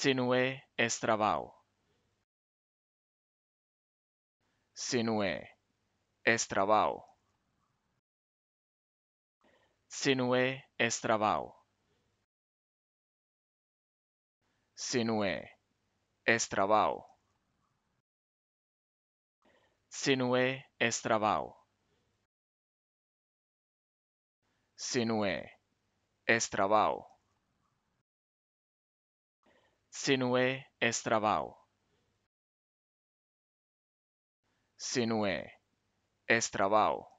Sinué estrabao trabajo. Sinué es estrabao. Sinué estrabao trabajo. Sinué es estrabao. Sinué estrabao Sinué Sinué estrabao. Sinué estrabao.